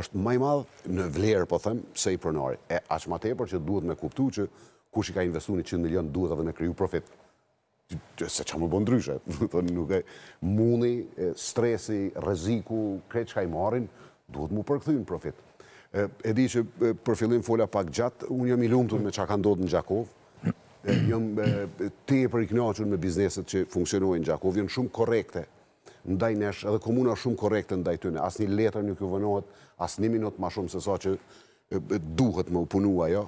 është maj madhë në vlerë, po thëmë, se i përnari. E aqë ma tepër që duhet me kuptu që kush i ka investu një 100 milion duhet edhe me kryu profit. Se që më bëndë ryshe, nuk e muni, stresi, reziku, kretë që ka i marin, duhet mu përkëthyjnë profit. E di që përfilin fola pak gjatë, unë jam i lumëtën me që ka ndodhë në Gjakov, jam te për i knaqën me bizneset që funksionojnë në Gjakov, jënë shumë korekte ndaj nesh, edhe komuna shumë korekte ndaj tyne, as një letër një këvënohet, as një minut ma shumë se sa që duhet më punua, jo?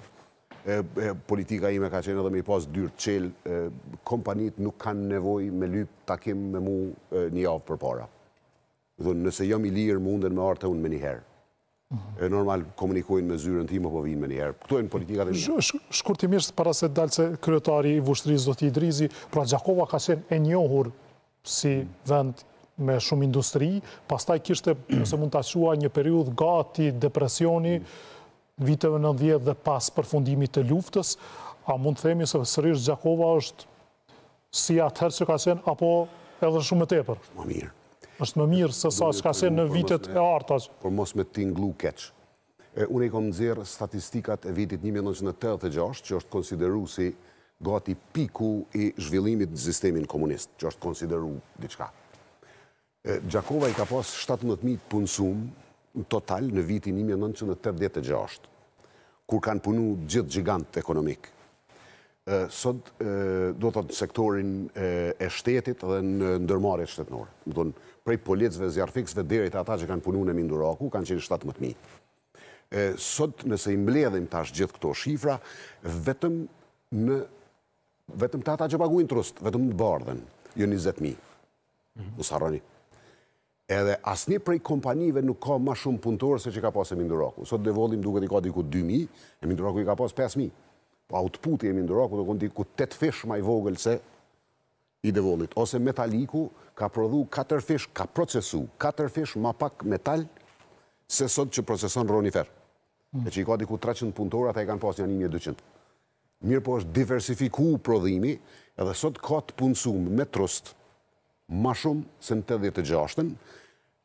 Politika ime ka qenë edhe me i pas dyrë qelë, kompanit nuk kanë nevoj me lypë takim me mu një avë për para. Dhe nëse jam i lirë mundën me artë e unë me një herë. E normal komunikojnë me zyrën ti më po vinë me një herë. Këtojnë politikat e një herë. Shkurtimisht, para se dalë se kryetari i vushtrizë do t'i drizi, pra Gjakova ka qenë e njohur si vend me shumë industri, pas taj kishte, nëse mund të ashua, një periud gati depresioni viteve në dhe pas përfundimit të luftës, a mund të themi se sërish Gjakova është si atëherë që ka qenë, apo edhe shumë e tepër? Më mirë. është më mirë se sa që ka qenë në vitet e arta Por mos me tinglu keqë. Unë i kom nëzirë statistikat e vitit 1986, që është konsideru si gati piku i zhvillimit në sistemin komunist, që është konsideru diçkatë. Gjakova i ka pas 17.000 punësum total në vitin 1986, kur kanë punu gjithë gjigant ekonomikë. Sot do të të sektorin e shtetit dhe në ndërmarit shtetënore. Më tonë, prej policve, zjarëfikësve, dherit ata që kanë punu në Minduraku, kanë qenë 17.000. Sot, nëse i mbledhim tash gjithë këto shifra, vetëm në... vetëm të ata që paguin trust, vetëm në bardhen, jo 20.000. Më sarroni edhe asni prej kompanive nuk ka ma shumë punëtorë se që ka pasë e Mindoraku. Sot dhe volim duke t'i ka diku 2.000, e Mindoraku i ka pasë 5.000. Po outputi e Mindoraku të kënë diku 8 fish ma i vogël se i dhe Ose metaliku ka prodhu 4 fish, ka procesu 4 fish ma pak metal se sot që proceson Ronifer. E që i ka diku 300 punëtorë, ata i kanë pasë një 1.200. Mirë po është diversifiku prodhimi, edhe sot ka të punësumë me trustë, ma shumë se në të dhjetë gjashtën,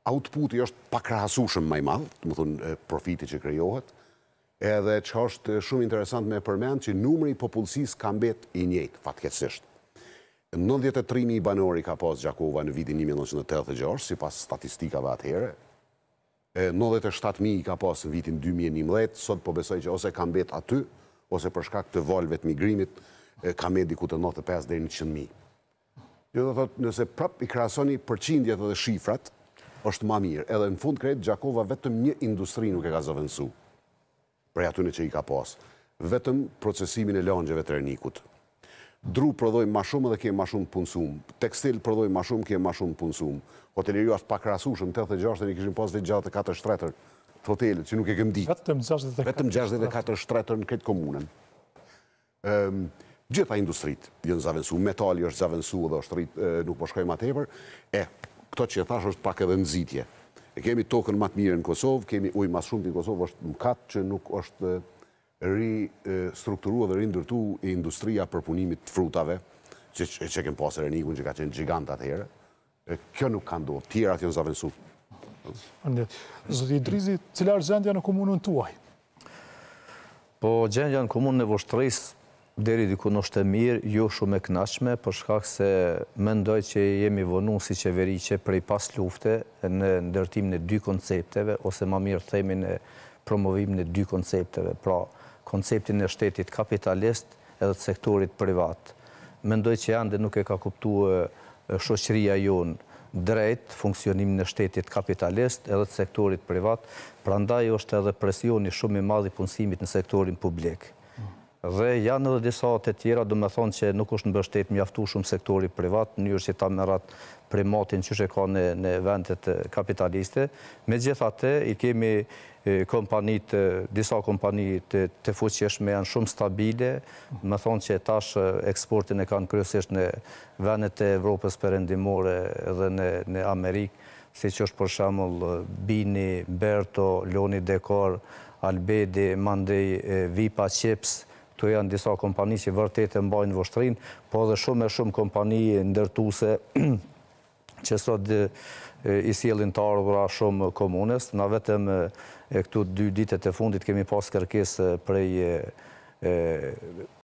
outputi është pa krahasushëm maj madhë, të më thunë profiti që kryohet, edhe që është shumë interesant me përmend që numëri popullësis ka mbet i njëjtë, fatkesisht. 93.000 i banori ka pas Gjakova në vitin 1986, si pas statistikave atëhere. 97.000 i ka pas në vitin 2011, sot po besoj që ose kam bet aty, ose përshka këtë volve të migrimit, kam bet diku të 95 100.000. Jo dhe thotë, nëse prap i krasoni përqindjet dhe shifrat, është ma mirë. Edhe në fund kretë, Gjakova vetëm një industri nuk e ka zëvënsu. Pre atun që i ka pasë. Vetëm procesimin e lëngjeve të rënikut. Dru prodhoj ma shumë dhe kje ma shumë punësum. Tekstil prodhoj ma shumë kje ma shumë punësum. Hotelirio ashtë pak rasushëm, të dhe gjashtë dhe një këshim pas dhe gjatë katër shtretër të hotelit, që nuk e këmë ditë. Vetëm 64 shtretër në këtë komunën. Ehm, gjitha industrit jënë zavënsu, metali është zavënsu dhe është rritë nuk po shkojmë atë hepër, e këto që e thash është pak edhe nëzitje. E kemi tokën matë mire në Kosovë, kemi ujë masë shumë të në Kosovë, është më katë që nuk është ri strukturua dhe rindërtu e industria për punimit të frutave, që e që kemë pasë e që ka qenë gjigant herë, kjo nuk ka ndohë, tjera të jënë zavënsu. Zëti Drizi, cilë arë gjendja në komunën tuaj? Po, gjendja në komunën e deri diku është mirë, jo shumë e knashme, për shkak se mendoj që jemi vonu si qeveri që prej pas lufte në ndërtim në dy koncepteve, ose ma mirë themi në promovim në dy koncepteve, pra konceptin e shtetit kapitalist edhe të sektorit privat. Mendoj që janë dhe nuk e ka kuptu shoqëria jonë drejt funksionim në shtetit kapitalist edhe të sektorit privat, pra ndaj është edhe presioni shumë i madhi punësimit në sektorin publikë dhe janë edhe disa të tjera, dhe me thonë që nuk është në bështet mjaftu shumë sektori privat, një është që ta merat primatin që që ka në, në vendet kapitaliste. Me gjitha të, i kemi kompanit, disa kompanit të, fuqeshme janë shumë stabile, me thonë që tash eksportin e kanë kryesisht në vendet e Evropës përendimore dhe në, në Amerikë, si që është për shemëll Bini, Berto, Loni Dekor, Albedi, Mandej, Vipa, Qepsë, të janë disa kompani që vërtet e mbajnë vështrin, po dhe shumë e shumë kompani ndërtuse që sot i sielin të ardhura shumë komunës. Na vetëm e këtu dy ditet e fundit kemi pas kërkes prej